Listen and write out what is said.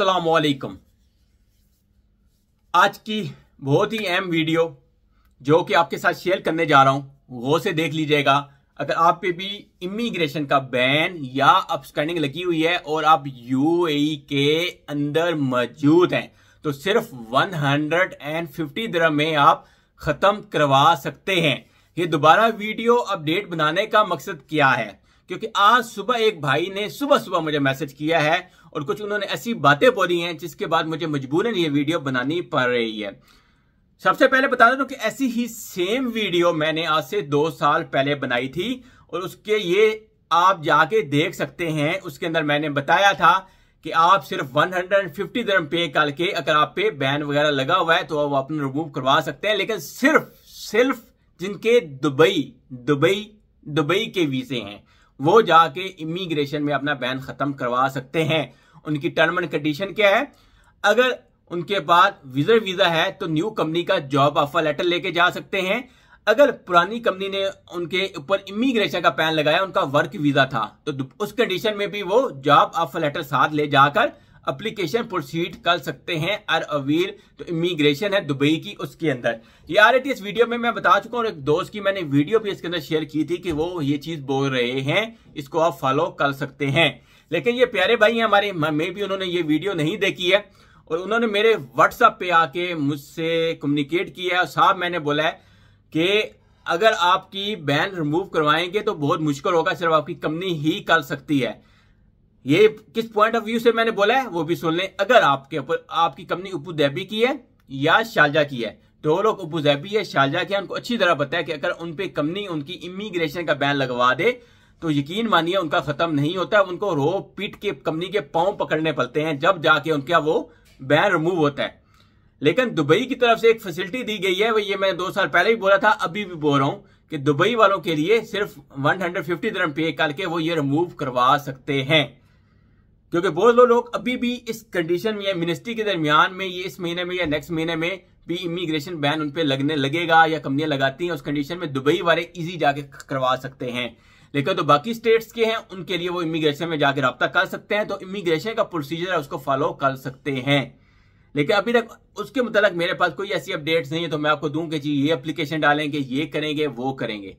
असलकम आज की बहुत ही अहम वीडियो जो कि आपके साथ शेयर करने जा रहा हूं वो से देख लीजिएगा अगर आप पे भी इमिग्रेशन का बैन या अपस्टैंडिंग लगी हुई है और आप यूएई के अंदर मौजूद हैं तो सिर्फ 150 दरम में आप खत्म करवा सकते हैं ये दोबारा वीडियो अपडेट बनाने का मकसद क्या है क्योंकि आज सुबह एक भाई ने सुबह सुबह मुझे मैसेज किया है और कुछ उन्होंने ऐसी बातें बोली हैं जिसके बाद मुझे मजबूरन ये वीडियो बनानी पड़ रही है सबसे पहले बता दो कि ऐसी ही सेम वीडियो मैंने आज से दो साल पहले बनाई थी और उसके ये आप जाके देख सकते हैं उसके अंदर मैंने बताया था कि आप सिर्फ 150 हंड्रेड पे करके अगर आप पे बैन वगैरह लगा हुआ है तो आप अपने रिमूव करवा सकते हैं लेकिन सिर्फ सिर्फ जिनके दुबई दुबई दुबई के वीजे हैं वो जाके इमिग्रेशन में अपना बैन खत्म करवा सकते हैं उनकी टर्म एंड कंडीशन क्या है अगर उनके बाद विजर वीजा है तो न्यू कंपनी का जॉब ऑफर लेटर लेके जा सकते हैं अगर पुरानी कंपनी ने उनके ऊपर इमिग्रेशन का पैन लगाया उनका वर्क वीजा था तो उस कंडीशन में भी वो जॉब ऑफर लेटर साथ ले जाकर अप्लीकेशन प्रोसीड कर सकते हैं अर अवील तो इमिग्रेशन है दुबई की उसके अंदर ये आ रही थी इस वीडियो में मैं बता चुका हूँ एक दोस्त की मैंने वीडियो भी इसके अंदर शेयर की थी कि वो ये चीज बोल रहे हैं इसको आप फॉलो कर सकते हैं लेकिन ये प्यारे भाई हैं हमारे मे भी उन्होंने ये वीडियो नहीं देखी है और उन्होंने मेरे व्हाट्सअप पे आके मुझसे कम्युनिकेट किया है साहब मैंने बोला है कि अगर आपकी बैन रिमूव करवाएंगे तो बहुत मुश्किल होगा सिर्फ आपकी कंपनी ही कर सकती है ये किस पॉइंट ऑफ व्यू से मैंने बोला है वो भी सुन लें अगर आपके ऊपर आपकी कंपनी उपुदैबी की है या शालजा की है तो लोग है या की है उनको अच्छी तरह पता है कि अगर उनपे कंपनी उनकी इमिग्रेशन का बैन लगवा दे तो यकीन मानिए उनका खत्म नहीं होता है उनको रो पीट के कंपनी के पाओ पकड़ने पड़ते हैं जब जाके उनका वो बैन रिमूव होता है लेकिन दुबई की तरफ से एक फैसिलिटी दी गई है वो ये मैं दो साल पहले भी बोला था अभी भी बोल रहा हूं कि दुबई वालों के लिए सिर्फ 150 हंड्रेड फिफ्टी पे करके वो ये रिमूव करवा सकते हैं क्योंकि बहुत लोग लोग अभी भी इस कंडीशन में मिनिस्ट्री के दरमियान में ये इस महीने में या नेक्स्ट महीने में भी इमिग्रेशन बैन उन पर लगने लगेगा या कंपनियां लगाती हैं उस कंडीशन में दुबई वाले इजी जाके करवा सकते हैं लेकिन तो बाकी स्टेट्स के हैं उनके लिए वो इमिग्रेशन में जाके रब्ता कर सकते हैं तो इमिग्रेशन का प्रोसीजर है उसको फॉलो कर सकते हैं लेकिन अभी तक उसके मुतालिक मेरे पास कोई ऐसी अपडेट्स नहीं है तो मैं आपको दूं कि जी ये अप्लीकेशन डालेंगे ये करेंगे वो करेंगे